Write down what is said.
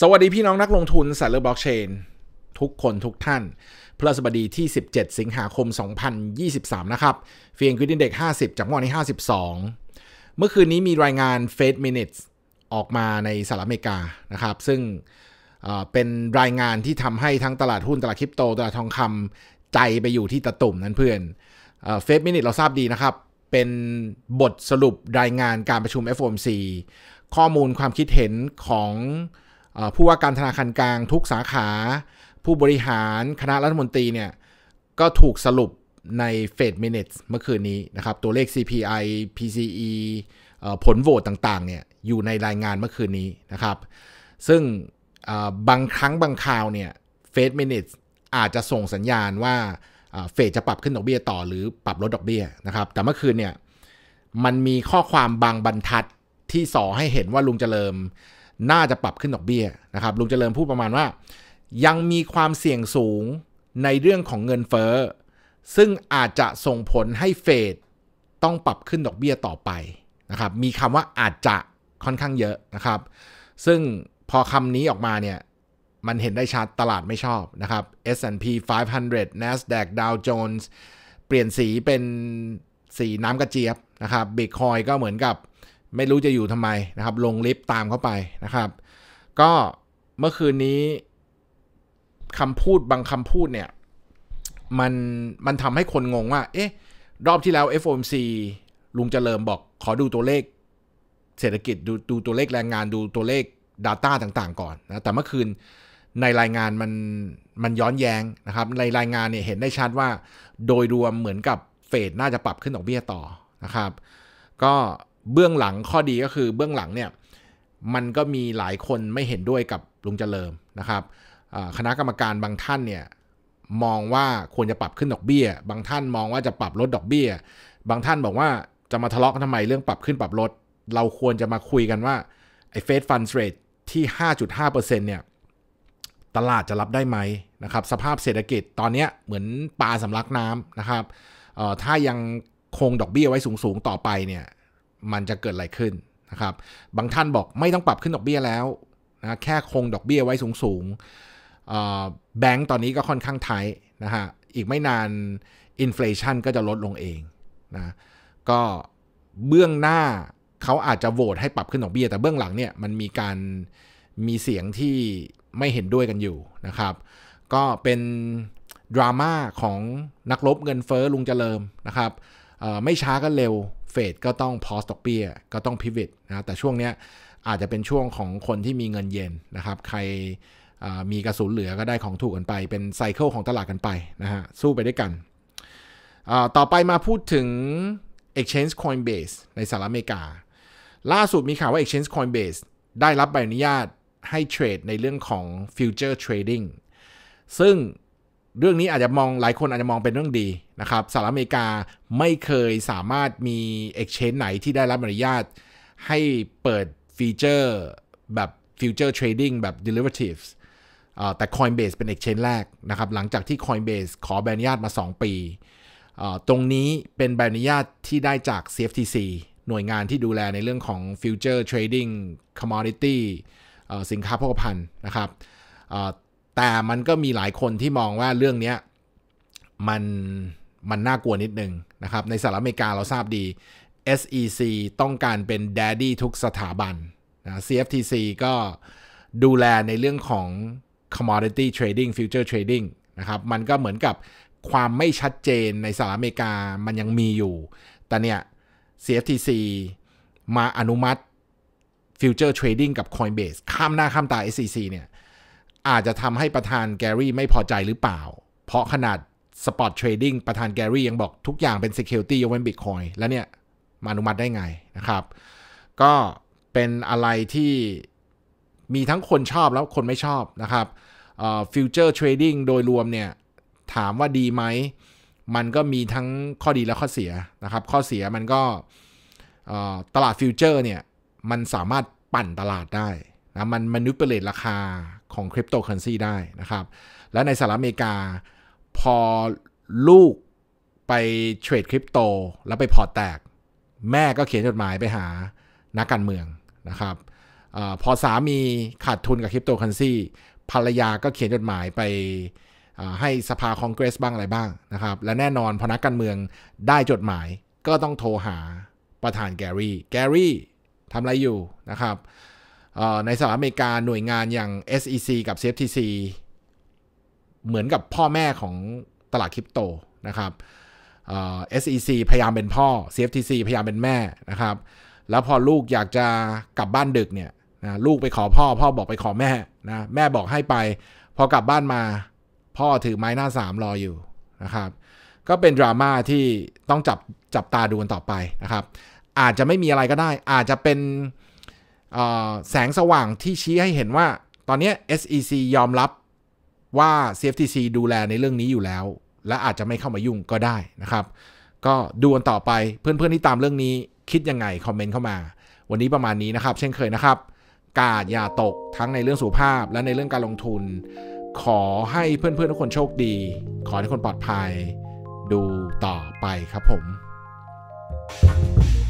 สวัสดีพี่น้องนักลงทุนสายเลือบล็อกเชนทุกคนทุกท่านพฤหัสบดีที่ 17 สิงหาคม 2023นะครับเฟียงกิดินเด็ก 50 จากวันที่52 เมื่อคืนนี้มีรายงาน f e d Minutes ออกมาในสหรัฐอเมริกานะครับซึ่งเป็นรายงานที่ทำให้ทั้งตลาดหุ้นตลาดคริปโตตลาดทองคำใจไปอยู่ที่ตะตุ่มนั้นเพื่อนเฟดมินิทเราทราบดีนะครับ เป็นบทสรุปรายงานการประชุม FOMC ข้อมูลความคิดเห็นของผู้ว่าการธนาคารกลาง ทุกสาขา ผู้บริหารคณะรัฐมนตรีเนี่ยก็ถูกสรุปในเฟดมินิทเมื่อคืนนี้นะครับตัวเลข CPI PCE ผลโหวตต่างๆเนี่ยอยู่ในรายงานเมื่อคืนนี้นะครับ ซึ่งบางครั้งบางคราวเนี่ยเฟดมินิทอาจจะส่งสัญญาณว่าเฟดจะปรับขึ้นดอกเบี้ยต่อหรือปรับลดดอกเบี้ยนะครับแต่เมื่อคืนเนี่ยมันมีข้อความบางบรรทัดที่สอให้เห็นว่าลุงเจริญน่าจะปรับขึ้นดอกเบี้ยนะครับ ลุงเจริญพูดประมาณว่า ยังมีความเสี่ยงสูงในเรื่องของเงินเฟ้อ ซึ่งอาจจะส่งผลให้เฟดต้องปรับขึ้นดอกเบี้ยต่อไปนะครับ มีคำว่าอาจจะค่อนข้างเยอะนะครับ ซึ่งพอคำนี้ออกมาเนี่ย มันเห็นได้ชัดตลาดไม่ชอบนะครับ S&P 500 NASDAQ Dow Jones เปลี่ยนสีเป็นสีน้ำกระเจี๊ยบนะครับ Bitcoin ก็เหมือนกับไม่รู้จะอยู่ทำไมนะครับ ลงลิฟต์ตามเข้าไปนะครับ ก็เมื่อคืนนี้คำพูดบางคำพูดเนี่ย มันมันทำให้คนงงว่า เอ๊ะ รอบที่แล้ว FOMC ลุงเจริญบอกขอดูตัวเลข เศรษฐกิจดูดูตัวเลขแรงงาน ดูตัวเลข Data ต่างๆ ก่อนนะ แต่เมื่อคืน ในรายงานมันมันย้อนแย้งนะครับ ในรายงานเนี่ยเห็นได้ชัดว่า โดยรวมเหมือนกับเฟดน่าจะปรับขึ้นดอกเบี้ยต่อนะครับ ก็เบื้องหลังข้อดีก็คือเบื้องหลังเนี่ยมันก็มีหลายคนไม่เห็นด้วยกับลุงเจริญนะครับคณะกรรมการบางท่านเนี่ยมองว่าควรจะปรับขึ้นดอกเบี้ย บางท่านมองว่าจะปรับลดดอกเบี้ย บางท่านบอกว่าจะมาทะเลาะกันทำไมเรื่องปรับขึ้นปรับลดเราควรจะมาคุยกันว่าไอ้เฟดฟันเรทที่ 5.5%เนี่ยตลาดจะรับได้ไหมนะครับสภาพเศรษฐกิจตอนนี้เหมือนปลาสำลักน้ำนะครับถ้ายังคงดอกเบี้ยไว้สูงๆต่อไปเนี่ยมันจะเกิดอะไรขึ้นนะครับ บางท่านบอกไม่ต้องปรับขึ้นดอกเบี้ยแล้วนะ แค่คงดอกเบี้ยไว้สูงๆ แบงก์ตอนนี้ก็ค่อนข้างไทยนะฮะอีกไม่นานอินฟลชันก็จะลดลงเองนะก็เบื้องหน้าเขาอาจจะโหวตให้ปรับขึ้นดอกเบี้ย แต่เบื้องหลังเนี่ยมันมีการมีเสียงที่ไม่เห็นด้วยกันอยู่นะครับ ก็เป็นดราม่าของนักลบเงินเฟอ้อลุงเจริญนะครับไม่ช้าก็เร็วเฟดก็ต้องพอสตอกเปียก็ต้องพิวิตนะแต่ช่วงนี้อาจจะเป็นช่วงของคนที่มีเงินเย็นนะครับ ใครมีกระสุนเหลือก็ได้ของถูกกันไปเป็นไซเคิลของตลาดกันไปนะฮะสู้ไปด้วยกัน ต่อไปมาพูดถึง Exchange Coinbase ในสหรัฐอเมริกา ล่าสุดมีข่าวว่า Exchange Coinbase ได้รับใบอนุญาตให้เทรดในเรื่องของ Future Trading ซึ่งเรื่องนี้อาจจะมองหลายคนอาจจะมองเป็นเรื่องดีนะครับสหรัฐอเมริกาไม่เคยสามารถมี Exchange ไหนที่ได้รับอนุญาตให้เปิดฟีเจอร์ แบบ Future Trading แบบ Derivatives แต่ Coinbase เป็น Exchange แรกนะครับ หลังจากที่ Coinbase ขอใบอนุญาตมา 2 ปี ตรงนี้เป็นใบอนุญาตที่ได้จาก CFTC หน่วยงานที่ดูแลในเรื่องของ Future Trading Commodity สินค้าโภคภัณฑ์นะครับแต่มันก็มีหลายคนที่มองว่าเรื่องนี้มันมันน่ากลัวนิดนึงนะครับในสหรัฐอเมริกาเราทราบดี SEC ต้องการเป็น Daddy ทุกสถาบันนะ CFTC ก็ดูแลในเรื่องของ commodity trading future trading นะครับมันก็เหมือนกับความไม่ชัดเจนในสหรัฐอเมริกามันยังมีอยู่ แต่เนี่ย CFTC มาอนุมัติ future trading กับ Coinbase ข้ามหน้าข้ามตา SEC เนี่ยอาจจะทำให้ประธานแกรี่ไม่พอใจหรือเปล่า เพราะขนาดสปอร์ตเทรดดิ้งประธานแกรี่ยังบอกทุกอย่างเป็น Security ยกเว้นบิตคอยแล้วเนี่ย มาอนุมัติได้ไงนะครับ ก็เป็นอะไรที่มีทั้งคนชอบแล้วคนไม่ชอบนะครับฟิวเจอร์เทรดดิ้งโดยรวมเนี่ย ถามว่าดีไหม มันก็มีทั้งข้อดีและข้อเสียนะครับ ข้อเสียมันก็ตลาดฟิวเจอร์เนี่ย มันสามารถปั่นตลาดได้นะมันมานิปเลตราคาของคริปโตเคอเรนซีได้นะครับ และในสหรัฐอเมริกาพอลูกไปเทรดคริปโตแล้วไปพอร์ตแตก แม่ก็เขียนจดหมายไปหานักการเมืองนะครับอพอสามีขาดทุนกับคริปโตเคอเรนซีภรรยาก็เขียนจดหมายไปให้สภาคอนเกรส บ้างอะไรบ้างนะครับ และแน่นอนพอนักการเมืองได้จดหมายก็ต้องโทรหาประธานแกรี่แกรี่ทำอะไรอยู่นะครับในสหรัฐอเมริกาหน่วยงานอย่าง SEC กับ CFTC เหมือนกับพ่อแม่ของตลาดคริปโตนะครับ SEC พยายามเป็นพ่อ CFTC พยายามเป็นแม่นะครับแล้วพอลูกอยากจะกลับบ้านดึกเนี่ยนะลูกไปขอพ่อพ่อบอกไปขอแม่นะแม่บอกให้ไป พอกลับบ้านมาพ่อถือไม้หน้าสามรออยู่นะครับก็เป็นดราม่าที่ต้องจับจับตาดูกันต่อไปนะครับอาจจะไม่มีอะไรก็ได้อาจจะเป็นแสงสว่างที่ชี้ให้เห็นว่า ตอนนี้ SEC ยอมรับว่า CFTC ดูแลในเรื่องนี้อยู่แล้ว และอาจจะไม่เข้ามายุ่งก็ได้นะครับ ก็ดูกันต่อไปเพื่อนๆที่ตามเรื่องนี้ คิดยังไงคอมเมนต์เข้ามาวันนี้ประมาณนี้นะครับ เช่นเคยนะครับ กาดอย่าตกทั้งในเรื่องสุขภาพและในเรื่องการลงทุน ขอให้เพื่อนๆทุกคน โชคดี ขอให้คนปลอดภัย ดูต่อไปครับผม thank you